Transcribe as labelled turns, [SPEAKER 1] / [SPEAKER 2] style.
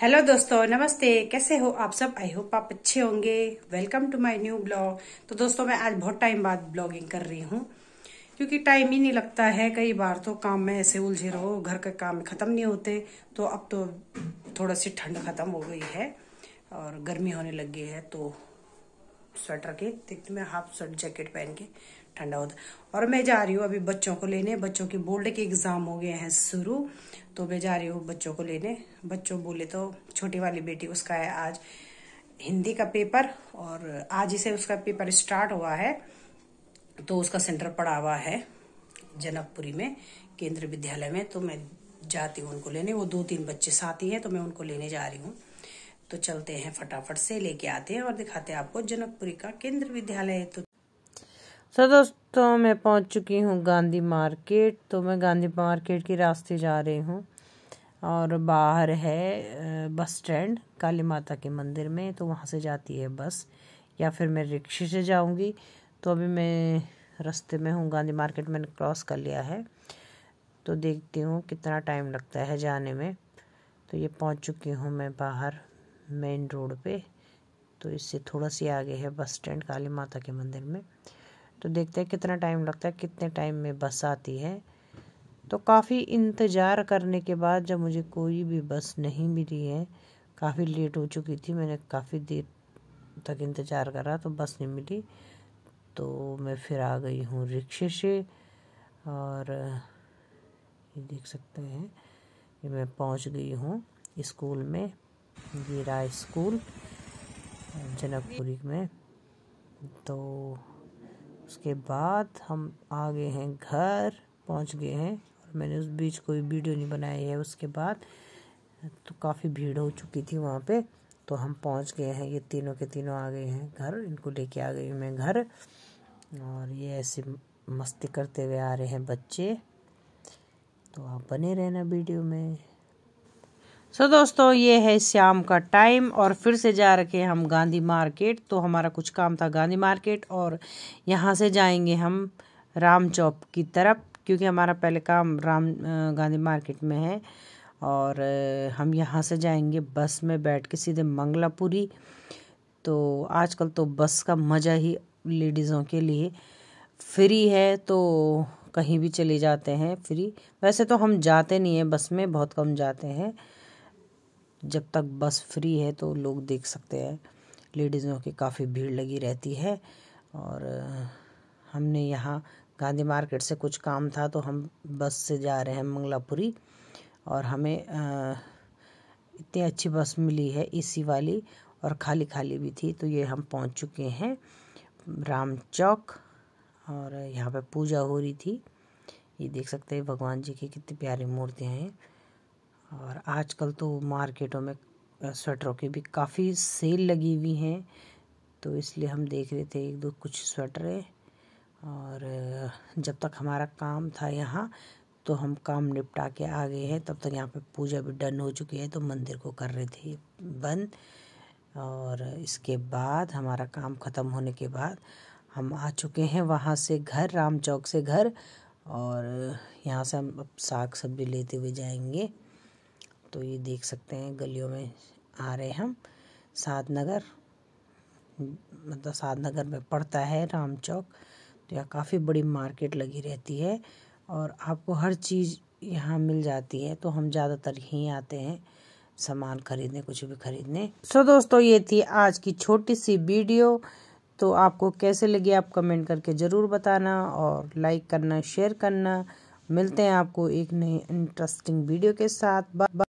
[SPEAKER 1] hello दोस्तों नमस्ते कैसे हो आप सब आई होप आप अच्छे होंगे welcome to my new blog तो दोस्तों मैं आज बहुत टाइम बाद ब्लॉगिंग कर रही हूँ क्योंकि टाइम ही नहीं लगता है कई बार तो काम में ऐसे उलझे रहो घर के काम ख़त्म नहीं होते तो अब तो थोड़ा सी ठंड ख़त्म हो गई है और गर्मी होने लग गई है तो स्वेटर के देखती मैं हाफ स्वेट जैकेट पहन के ठंडा होता और मैं जा रही हूँ अभी बच्चों को लेने बच्चों के बोर्ड के एग्ज़ाम हो गए हैं शुरू तो मैं जा रही हूँ बच्चों को लेने बच्चों बोले तो छोटी वाली बेटी उसका है आज हिंदी का पेपर और आज ही से उसका पेपर स्टार्ट हुआ है तो उसका सेंटर पड़ा हुआ है जनकपुरी में केंद्रीय विद्यालय में तो मैं जाती हूँ उनको लेने वो दो तीन बच्चे साथ ही हैं तो मैं उनको लेने जा रही हूँ तो चलते हैं फटाफट से लेके आते हैं और दिखाते हैं आपको जनकपुरी का केंद्र विद्यालय तो सर दोस्तों मैं पहुंच चुकी हूँ गांधी मार्केट तो मैं गांधी मार्केट के रास्ते जा रही हूँ और बाहर है बस स्टैंड काली माता के मंदिर में तो वहाँ से जाती है बस या फिर मैं रिक्शे से जाऊँगी तो अभी मैं रास्ते में हूँ गांधी मार्केट मैंने क्रॉस कर लिया है तो देखती हूँ कितना टाइम लगता है जाने में तो ये पहुँच चुकी हूँ मैं बाहर मेन रोड पर तो इससे थोड़ा सी आगे है बस स्टैंड काली माता के मंदिर में तो देखते हैं कितना टाइम लगता है कितने टाइम में बस आती है तो काफ़ी इंतज़ार करने के बाद जब मुझे कोई भी बस नहीं मिली है काफ़ी लेट हो चुकी थी मैंने काफ़ी देर तक इंतज़ार करा तो बस नहीं मिली तो मैं फिर आ गई हूँ रिक्शे से और ये देख सकते हैं कि मैं पहुँच गई हूँ स्कूल में गिरा स्कूल जनकपुरी में तो उसके बाद हम आ गए हैं घर पहुंच गए हैं और मैंने उस बीच कोई वीडियो नहीं बनाई है उसके बाद तो काफ़ी भीड़ हो चुकी थी वहाँ पे तो हम पहुंच गए हैं ये तीनों के तीनों आ गए हैं घर इनको लेके आ गई मैं घर और ये ऐसे मस्ती करते हुए आ रहे हैं बच्चे तो आप बने रहना वीडियो में सो so, दोस्तों ये है शाम का टाइम और फिर से जा रखे हम गांधी मार्केट तो हमारा कुछ काम था गांधी मार्केट और यहाँ से जाएंगे हम राम चौक की तरफ क्योंकि हमारा पहले काम राम गांधी मार्केट में है और हम यहाँ से जाएंगे बस में बैठ के सीधे मंगलापुरी तो आजकल तो बस का मज़ा ही लेडीज़ों के लिए फ्री है तो कहीं भी चले जाते हैं फ्री वैसे तो हम जाते नहीं हैं बस में बहुत कम जाते हैं जब तक बस फ्री है तो लोग देख सकते हैं लेडीज़ों की काफ़ी भीड़ लगी रहती है और हमने यहाँ गांधी मार्केट से कुछ काम था तो हम बस से जा रहे हैं मंगलापुरी और हमें इतनी अच्छी बस मिली है एसी e वाली और खाली खाली भी थी तो ये हम पहुँच चुके हैं राम चौक और यहाँ पे पूजा हो रही थी ये देख सकते हैं भगवान जी की कितनी प्यारी मूर्तियाँ हैं और आजकल तो मार्केटों में स्वेटरों की भी काफ़ी सेल लगी हुई हैं तो इसलिए हम देख रहे थे एक दो कुछ स्वेटरें और जब तक हमारा काम था यहाँ तो हम काम निपटा के आ गए हैं तब तक यहाँ पे पूजा भी डन हो चुकी है तो मंदिर को कर रहे थे बंद और इसके बाद हमारा काम ख़त्म होने के बाद हम आ चुके हैं वहाँ से घर राम चौक से घर और यहाँ से हम अब साग सब्जी लेते हुए जाएंगे तो ये देख सकते हैं गलियों में आ रहे हम सात नगर मतलब सात नगर में पड़ता है राम चौक तो यहाँ काफ़ी बड़ी मार्केट लगी रहती है और आपको हर चीज़ यहाँ मिल जाती है तो हम ज़्यादातर ही आते हैं सामान खरीदने कुछ भी खरीदने सो तो so, दोस्तों ये थी आज की छोटी सी वीडियो तो आपको कैसे लगी आप कमेंट करके ज़रूर बताना और लाइक करना शेयर करना मिलते हैं आपको एक नई इंटरेस्टिंग वीडियो के साथ